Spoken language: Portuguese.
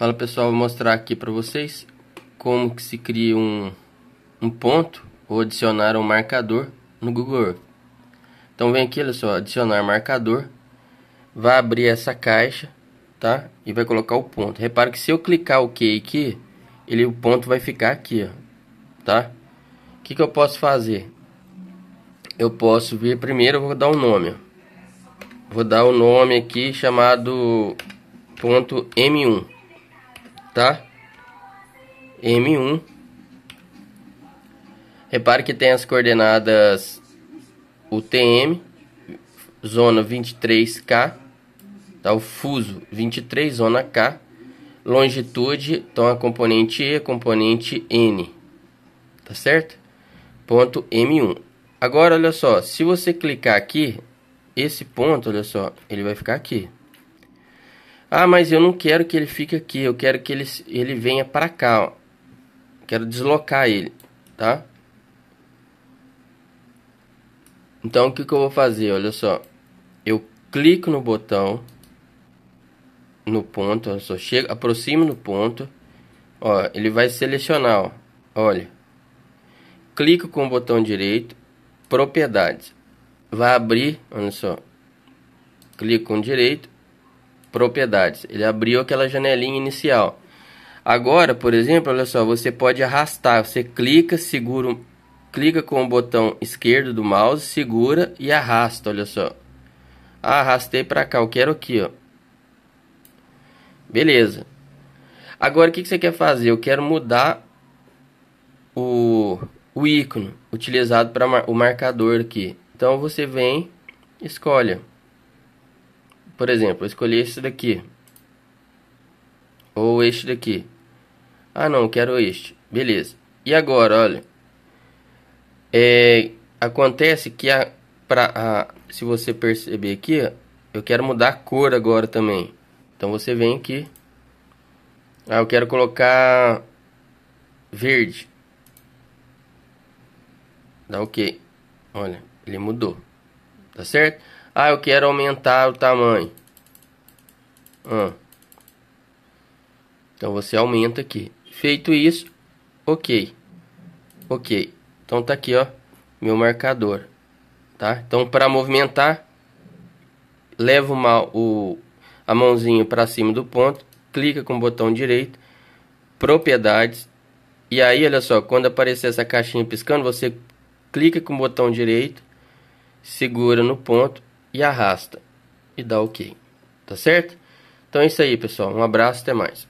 Fala pessoal, vou mostrar aqui para vocês como que se cria um, um ponto ou adicionar um marcador no Google Earth. Então vem aqui, olha só, adicionar marcador, vai abrir essa caixa, tá? E vai colocar o ponto. Repara que se eu clicar OK aqui, ele o ponto vai ficar aqui, ó, tá? O que, que eu posso fazer? Eu posso vir primeiro, vou dar um nome, ó. Vou dar o um nome aqui chamado ponto M1 tá? M1. Repare que tem as coordenadas UTM, zona 23K, tá? O fuso 23, zona K. Longitude, então a componente E, a componente N, tá certo? Ponto M1. Agora, olha só, se você clicar aqui, esse ponto, olha só, ele vai ficar aqui. Ah, mas eu não quero que ele fique aqui, eu quero que ele, ele venha para cá, ó. Quero deslocar ele, tá? Então, o que, que eu vou fazer? Olha só. Eu clico no botão, no ponto, olha só. Chego, aproximo no ponto. Ó, ele vai selecionar, ó. Olha. Clico com o botão direito, propriedades. Vai abrir, olha só. Clico com o direito, propriedades. Ele abriu aquela janelinha inicial. Agora, por exemplo, olha só, você pode arrastar, você clica, segura, clica com o botão esquerdo do mouse, segura e arrasta, olha só. Ah, arrastei para cá, eu quero aqui, ó. Beleza. Agora, o que, que você quer fazer? Eu quero mudar o, o ícone utilizado para mar, o marcador aqui. Então, você vem, escolhe. Por exemplo, eu escolhi esse daqui. Ou este daqui. Ah, não, quero este. Beleza. E agora, olha. É, acontece que a, pra, a, se você perceber aqui, eu quero mudar a cor agora também. Então você vem aqui. Ah, eu quero colocar verde. Dá ok. Olha, ele mudou. Tá certo? Ah, eu quero aumentar o tamanho. Ah. Então você aumenta aqui. Feito isso, ok. Ok. Então tá aqui, ó, meu marcador. Tá? Então para movimentar, levo uma, o, a mãozinha para cima do ponto, clica com o botão direito, propriedades, e aí olha só, quando aparecer essa caixinha piscando, você clica com o botão direito, segura no ponto e arrasta e dá OK. Tá certo? Então é isso aí, pessoal. Um abraço, até mais.